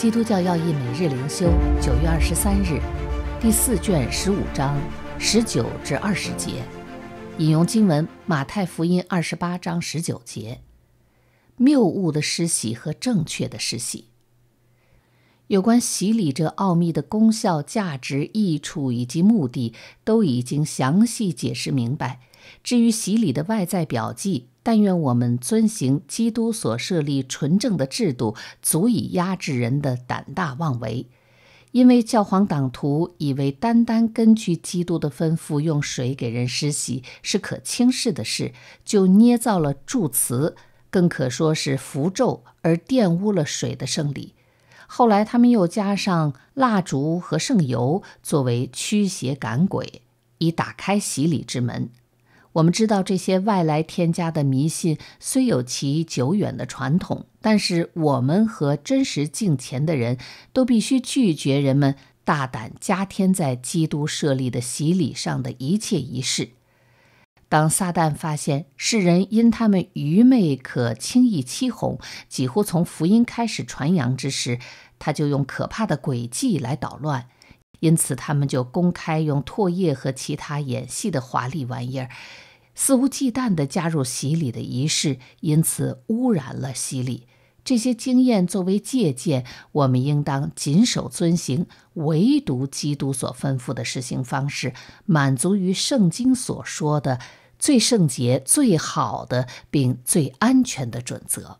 基督教要义每日灵修，九月二十三日，第四卷十五章十九至二十节，引用经文《马太福音》二十八章十九节，谬误的施洗和正确的施洗，有关洗礼这奥秘的功效、价值、益处以及目的，都已经详细解释明白。至于洗礼的外在表记，但愿我们遵行基督所设立纯正的制度，足以压制人的胆大妄为。因为教皇党徒以为单单根据基督的吩咐用水给人施洗是可轻视的事，就捏造了祝词，更可说是符咒，而玷污了水的圣礼。后来他们又加上蜡烛和圣油，作为驱邪赶鬼，以打开洗礼之门。我们知道这些外来添加的迷信虽有其久远的传统，但是我们和真实敬虔的人都必须拒绝人们大胆加添在基督设立的洗礼上的一切仪式。当撒旦发现世人因他们愚昧可轻易欺哄，几乎从福音开始传扬之时，他就用可怕的诡计来捣乱。因此，他们就公开用唾液和其他演戏的华丽玩意儿，肆无忌惮地加入洗礼的仪式，因此污染了洗礼。这些经验作为借鉴，我们应当谨守遵行，唯独基督所吩咐的施行方式，满足于圣经所说的最圣洁、最好的，并最安全的准则。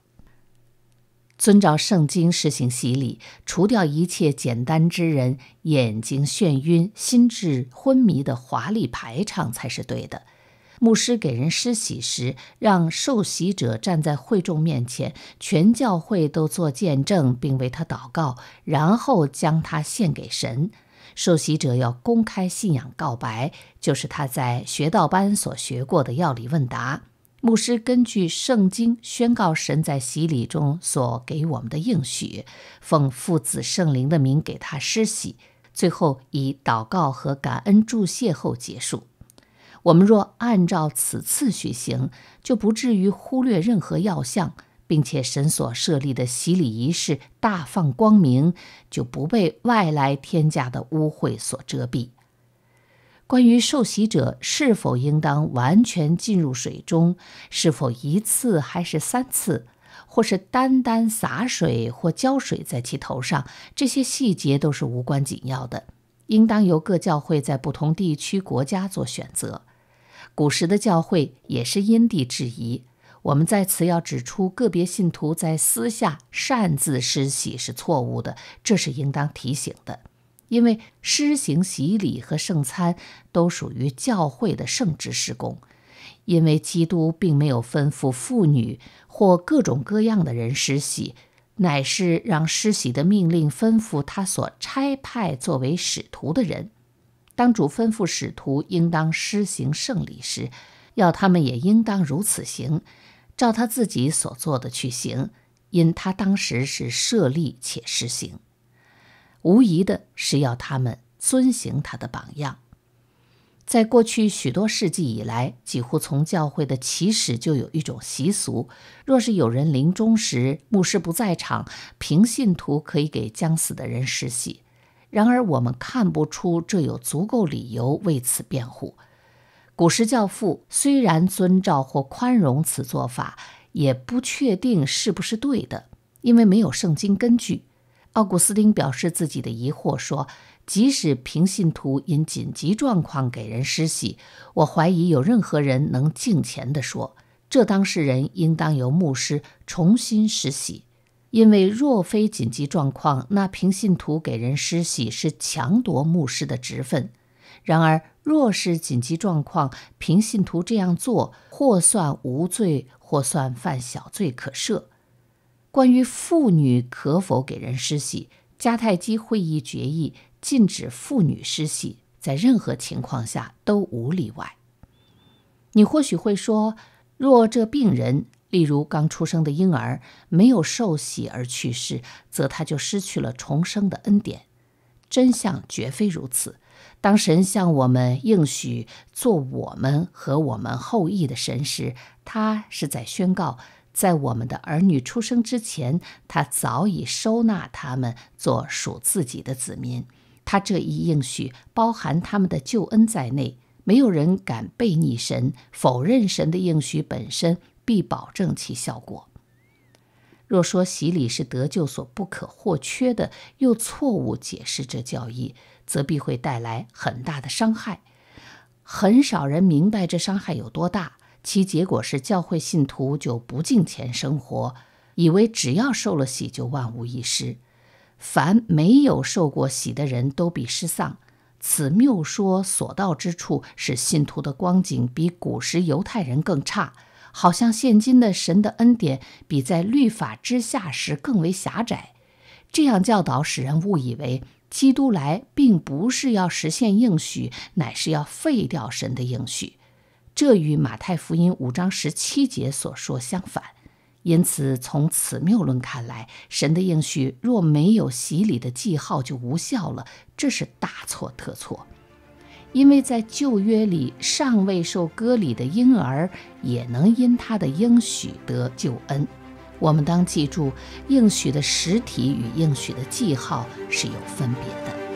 遵照圣经施行洗礼，除掉一切简单之人眼睛眩晕、心智昏迷的华丽排场才是对的。牧师给人施洗时，让受洗者站在会众面前，全教会都做见证并为他祷告，然后将他献给神。受洗者要公开信仰告白，就是他在学道班所学过的药理问答。牧师根据圣经宣告神在洗礼中所给我们的应许，奉父子圣灵的名给他施洗，最后以祷告和感恩祝谢后结束。我们若按照此次序行，就不至于忽略任何要项，并且神所设立的洗礼仪式大放光明，就不被外来天价的污秽所遮蔽。关于受洗者是否应当完全浸入水中，是否一次还是三次，或是单单洒水或浇水在其头上，这些细节都是无关紧要的，应当由各教会在不同地区、国家做选择。古时的教会也是因地制宜。我们在此要指出，个别信徒在私下擅自施洗是错误的，这是应当提醒的。因为施行洗礼和圣餐都属于教会的圣职施工，因为基督并没有吩咐妇女或各种各样的人施洗，乃是让施洗的命令吩咐他所差派作为使徒的人。当主吩咐使徒应当施行圣礼时，要他们也应当如此行，照他自己所做的去行，因他当时是设立且施行。无疑的是要他们遵行他的榜样。在过去许多世纪以来，几乎从教会的起始就有一种习俗：若是有人临终时牧师不在场，凭信徒可以给将死的人施洗。然而，我们看不出这有足够理由为此辩护。古时教父虽然遵照或宽容此做法，也不确定是不是对的，因为没有圣经根据。奥古斯丁表示自己的疑惑说：“即使平信徒因紧急状况给人施洗，我怀疑有任何人能敬虔地说，这当事人应当由牧师重新施洗，因为若非紧急状况，那平信徒给人施洗是强夺牧师的职分；然而若是紧急状况，平信徒这样做或算无罪，或算犯小罪可赦。”关于妇女可否给人施洗，迦太基会议决议禁止妇女施洗，在任何情况下都无例外。你或许会说，若这病人，例如刚出生的婴儿，没有受洗而去世，则他就失去了重生的恩典。真相绝非如此。当神向我们应许做我们和我们后裔的神时，他是在宣告。在我们的儿女出生之前，他早已收纳他们做属自己的子民。他这一应许包含他们的救恩在内。没有人敢背逆神、否认神的应许本身，必保证其效果。若说洗礼是得救所不可或缺的，又错误解释这教义，则必会带来很大的伤害。很少人明白这伤害有多大。其结果是，教会信徒就不敬钱生活，以为只要受了洗就万无一失。凡没有受过洗的人都必失丧。此谬说所到之处，使信徒的光景比古时犹太人更差，好像现今的神的恩典比在律法之下时更为狭窄。这样教导使人误以为基督来并不是要实现应许，乃是要废掉神的应许。这与马太福音五章十七节所说相反，因此从此谬论看来，神的应许若没有洗礼的记号就无效了，这是大错特错。因为在旧约里，尚未受割礼的婴儿也能因他的应许得救恩。我们当记住，应许的实体与应许的记号是有分别的。